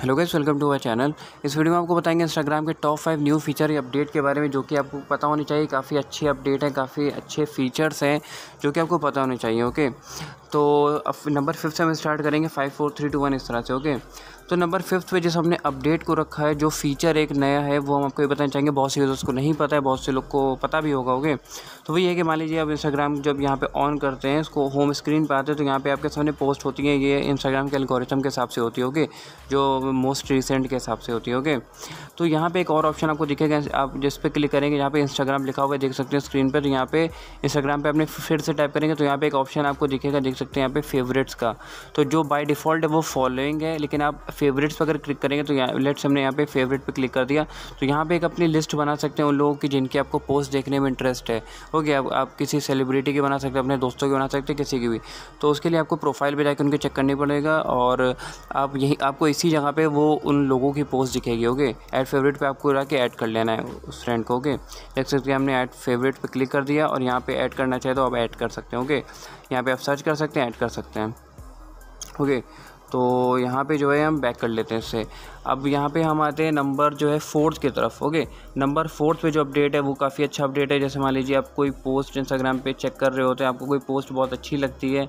hello guys welcome to our channel इस video में आपको बताएंगे इंस्टाग्राम के टॉप फाइव न्यू फीचर या अपडेट के बारे में जो कि आपको पता होनी चाहिए काफ़ी अच्छी अपडेट है काफ़ी अच्छे फीचर्स हैं जो कि आपको पता होने चाहिए ओके तो अब नंबर फिफ्थ से हम स्टार्ट करेंगे five four three two one इस तरह से ओके तो नंबर फिफ्थ पे जैसे हमने अपडेट को रखा है जो फीचर एक नया है वो हम आपको ये बताना चाहेंगे बहुत से यूज़र्स को नहीं पता है बहुत से लोग को पता भी होगा ओके तो वही है कि मान लीजिए आप इंस्टाग्राम जब यहाँ पे ऑन करते हैं इसको होम स्क्रीन पर आते हैं तो यहाँ पे आपके सामने पोस्ट होती है ये इंस्टाग्राम के एल्गोरिथम के हिसाब से होती है ओके जो मोस्ट रिसेंट के हिसाब से होती है ओके तो यहाँ पर एक और ऑप्शन आपको दिखेगा आप जिस पर क्लिक करेंगे यहाँ पर इंस्टाग्राम लिखा हुआ देख सकते हैं स्क्रीन पर तो यहाँ पर इंस्टाग्राम पर आपने फिर से टाइप करेंगे तो यहाँ पर एक ऑप्शन आपको दिखेगा देख सकते हैं यहाँ पे फेवरेट्स का तो जो बाय डिफ़ॉल्ट है वो फॉलोइंग है लेकिन आप फेवरेट्स पर अगर क्लिक करेंगे तो यहाँ लेट्स हमने यहाँ पे फेवरेट पे क्लिक कर दिया तो यहाँ पे एक अपनी लिस्ट बना सकते हैं उन लोगों की जिनकी आपको पोस्ट देखने में इंटरेस्ट है ओके आप, आप किसी सेलिब्रिटी की बना सकते हैं अपने दोस्तों की बना सकते हैं किसी की भी तो उसके लिए आपको प्रोफाइल पर जाकर उनके चेक करनी पड़ेगा और आप यहीं आपको इसी जगह पर वो उन लोगों की पोस्ट दिखेगी ओके एड फेवरेट पर आपको जाके ऐड कर लेना है उस फ्रेंड को ओके देख सकते हैं हमने ऐड फेवरेट पर क्लिक कर दिया और यहाँ पर ऐड करना चाहे तो आप ऐड कर सकते हैं ओके यहाँ पे आप सर्च कर सकते हैं ऐड कर सकते हैं ओके तो यहाँ पे जो है हम बैक कर लेते हैं इससे अब यहाँ पे हम आते हैं नंबर जो है फोर्थ की तरफ ओके नंबर फोर्थ पे जो अपडेट है वो काफ़ी अच्छा अपडेट है जैसे मान लीजिए आप कोई पोस्ट इंस्टाग्राम पे चेक कर रहे होते हैं आपको कोई पोस्ट बहुत अच्छी लगती है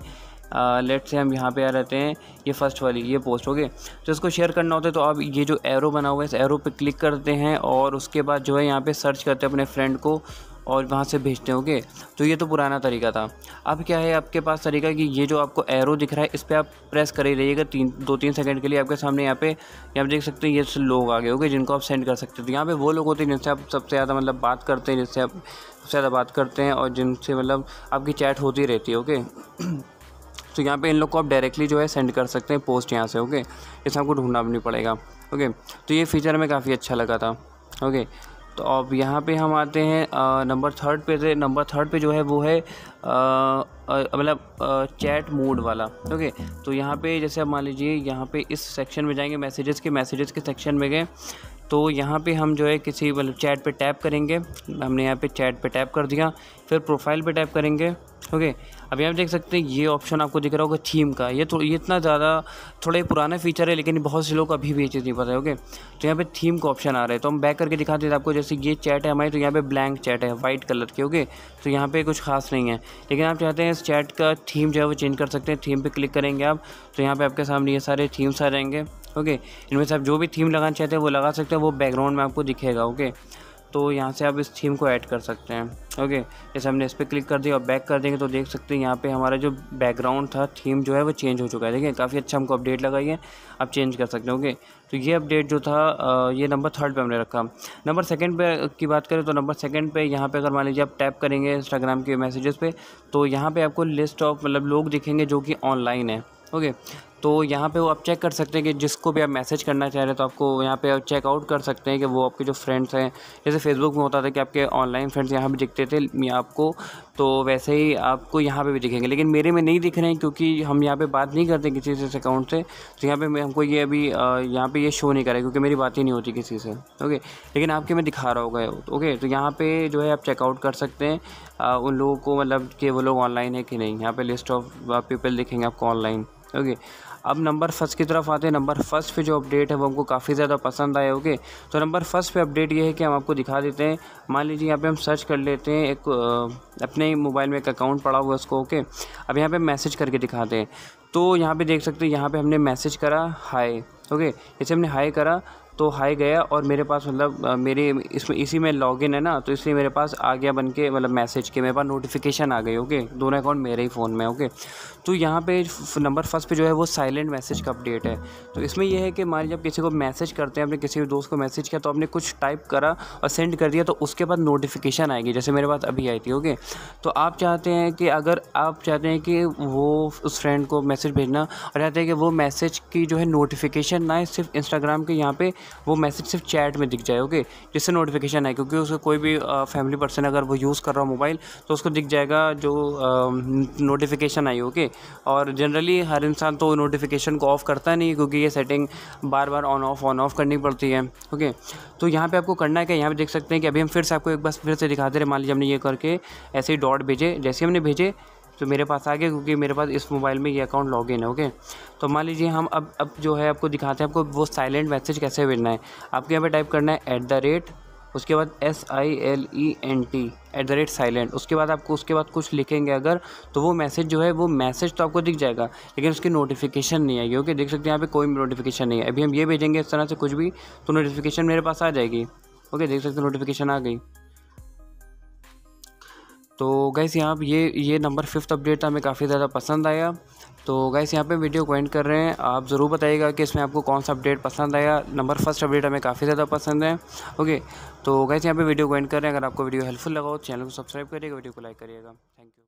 लेट से हम यहाँ पे आ रहते हैं ये फर्स्ट वाली ये पोस्ट ओके तो इसको शेयर करना होता है तो आप ये जो एरो बना हुआ है इस एरो पे क्लिक करते हैं और उसके बाद जो है यहाँ पे सर्च करते हैं अपने फ्रेंड को और वहाँ से भेजते होंगे तो ये तो पुराना तरीका था अब क्या है आपके पास तरीका कि ये जो आपको एरो दिख रहा है इस पर आप प्रेस कर ही रहिएगा तीन दो तीन सेकंड के लिए आपके सामने यहाँ पे यहाँ देख सकते हैं ये लोग आ गए होंगे जिनको आप सेंड कर सकते थे यहाँ पे वो लोग होते हैं जिनसे आप सबसे ज़्यादा मतलब बात करते हैं जिससे आप सबसे ज़्यादा बात करते हैं और जिनसे मतलब आपकी चैट होती रहती है ओके तो यहाँ पर इन लोग को आप डायरेक्टली जो है सेंड कर सकते हैं पोस्ट यहाँ से ओके इसे आपको ढूंढना भी नहीं पड़ेगा ओके तो ये फीचर हमें काफ़ी अच्छा लगा था ओके तो अब यहाँ पे हम आते हैं नंबर थर्ड पे से नंबर थर्ड पे जो है वो है मतलब चैट मोड वाला ओके तो यहाँ पे जैसे आप मान लीजिए यहाँ पे इस सेक्शन में जाएंगे मैसेजेस के मैसेजेस के सेक्शन में गए तो यहाँ पे हम जो है किसी मतलब चैट पे टैप करेंगे हमने यहाँ पे चैट पे टैप कर दिया फिर प्रोफाइल पे टाइप करेंगे ओके अभी आप देख सकते हैं ये ऑप्शन आपको दिख रहा होगा थीम का ये थोड़ा ये इतना ज़्यादा थोड़ा ही पुराना फीचर है लेकिन बहुत से लोग अभी भी ये चीज़ नहीं पता है ओके तो यहाँ पे थीम का ऑप्शन आ रहा है तो हम बैक करके दिखाते हैं आपको जैसे ये चैट है हमारी तो यहाँ पे ब्लैंक चैट है वाइट कलर की ओके तो यहाँ पर कुछ खास नहीं है लेकिन आप चाहते हैं इस चैट का थीम जो है वो चेंज कर सकते हैं थीम पर क्लिक करेंगे आप तो यहाँ पर आपके सामने ये सारे थीम्स आ जाएंगे ओके इनमें से आप जो भी थीम लगाना चाहते हैं वो लगा सकते हैं वो बैकग्राउंड में आपको दिखेगा ओके तो यहाँ से आप इस थीम को ऐड कर सकते हैं ओके जैसे हमने इस पर क्लिक कर दिया और बैक कर देंगे तो देख सकते हैं यहाँ पे हमारा जो बैकग्राउंड था थीम जो है वो चेंज हो चुका है देखिए काफ़ी अच्छा हमको अपडेट लगाइए आप चेंज कर सकते हैं ओके तो ये अपडेट जो था ये नंबर थर्ड पे हमने रखा नंबर सेकंड पे की बात करें तो नंबर सेकंड पे यहाँ पे अगर मान लीजिए आप टैप करेंगे इंस्टाग्राम के मैसेजेस पे तो यहाँ पे आपको लिस्ट ऑफ मतलब लोग दिखेंगे जो कि ऑनलाइन है ओके तो यहाँ पे वो आप चेक कर सकते हैं कि जिसको भी आप मैसेज करना चाह रहे हैं तो आपको यहाँ पे आप चेकआउट कर सकते हैं कि वो आपके जो फ्रेंड्स हैं जैसे फेसबुक में होता था कि आपके ऑनलाइन फ्रेंड्स यहाँ पे दिखते थे आपको तो वैसे ही आपको यहाँ पे भी दिखेंगे लेकिन मेरे में नहीं दिख रहे हैं क्योंकि हम यहाँ पर बात नहीं करते किसी से अकाउंट से तो यहाँ पर हमको ये अभी यहाँ पर ये शो नहीं करा क्योंकि मेरी बात ही नहीं होती किसी से ओके लेकिन आपके मैं दिखा रहा होगा ओके तो यहाँ पर जो है आप चेकआउट कर सकते हैं उन लोगों को मतलब कि वो लोग ऑनलाइन है कि नहीं यहाँ पर लिस्ट ऑफ पीपल दिखेंगे आपको ऑनलाइन ओके अब नंबर फर्स्ट की तरफ आते हैं नंबर फर्स्ट पे जो अपडेट है वो हमको काफ़ी ज़्यादा पसंद आए ओके तो नंबर फर्स्ट पे अपडेट ये है कि हम आपको दिखा देते हैं मान लीजिए यहाँ पे हम सर्च कर लेते हैं एक अपने मोबाइल में एक अकाउंट पड़ा हुआ उसको ओके अब यहाँ पर मैसेज करके दिखाते हैं तो यहाँ पर देख सकते हैं यहाँ पर हमने मैसेज करा हाई ओके जैसे हमने हाई करा तो हाई गया और मेरे पास मतलब मेरे इसमें इसी में लॉगिन है ना तो इसलिए मेरे पास आ गया बन के मतलब मैसेज के मेरे पास नोटिफिकेशन आ गई ओके दोनों अकाउंट मेरे ही फ़ोन में ओके तो यहाँ पे नंबर फर्स्ट पे जो है वो साइलेंट मैसेज का अपडेट है तो इसमें यह है कि मान जब किसी को मैसेज करते हैं अपने किसी भी दोस्त को मैसेज किया तो आपने कुछ टाइप करा और सेंड कर दिया तो उसके बाद नोटिफिकेशन आएगी जैसे मेरे पास अभी आई थी ओके तो आप चाहते हैं कि अगर आप चाहते हैं कि वो उस फ्रेंड को मैसेज भेजना और चाहते हैं कि वो मैसेज की जो है नोटिफिकेशन ना सिर्फ इंस्टाग्राम के यहाँ पर वो मैसेज सिर्फ चैट में दिख जाए ओके जिससे नोटिफिकेशन आए क्योंकि उसका कोई भी फैमिली पर्सन अगर वो यूज़ कर रहा हो मोबाइल तो उसको दिख जाएगा जो नोटिफिकेशन आई ओके और जनरली हर इंसान तो नोटिफिकेशन को ऑफ़ करता नहीं क्योंकि ये सेटिंग बार बार ऑन ऑफ ऑन ऑफ करनी पड़ती है ओके तो यहाँ पर आपको करना है क्या यहाँ पर देख सकते हैं कि अभी हम फिर से आपको एक बार फिर से दिखाते रहे मान लीजिए हमने ये करके ऐसे ही डॉट भेजे जैसे हमने भेजे तो मेरे पास आ गया क्योंकि मेरे पास इस मोबाइल में ये अकाउंट लॉग है ओके तो मान लीजिए हम अब अब जो है आपको दिखाते हैं आपको वो साइलेंट मैसेज कैसे भेजना है आपके यहाँ पर टाइप करना है एट द रेट उसके बाद S I L E N T at the rate silent उसके बाद आपको उसके बाद कुछ लिखेंगे अगर तो वो मैसेज जो है वो मैसेज तो आपको दिख जाएगा लेकिन उसकी नोटिफिकेशन नहीं आएगी ओके देख सकते हैं यहाँ पे कोई नोटिफिकेशन नहीं है अभी हम ये भेजेंगे इस तरह से कुछ भी तो नोटिफिकेशन मेरे पास आ जाएगी ओके देख सकते हैं नोटिफिकेशन आ गई तो गैस यहाँ पे ये ये नंबर फिफ्थ अपडेट हमें काफ़ी ज़्यादा पसंद आया तो गैस यहाँ पे वीडियो को एंड कर रहे हैं आप ज़रूर बताइएगा कि इसमें आपको कौन सा अपडेट पसंद आया नंबर फर्स्ट अपडेट हमें काफ़ी ज़्यादा पसंद है ओके तो गैस यहाँ पे वीडियो को एंड कर रहे हैं अगर आपको वीडियो हेल्पफुल लगा हो चैनल को सब्सक्राइब करिएगा वीडियो को लाइक करिएगा थैंक यू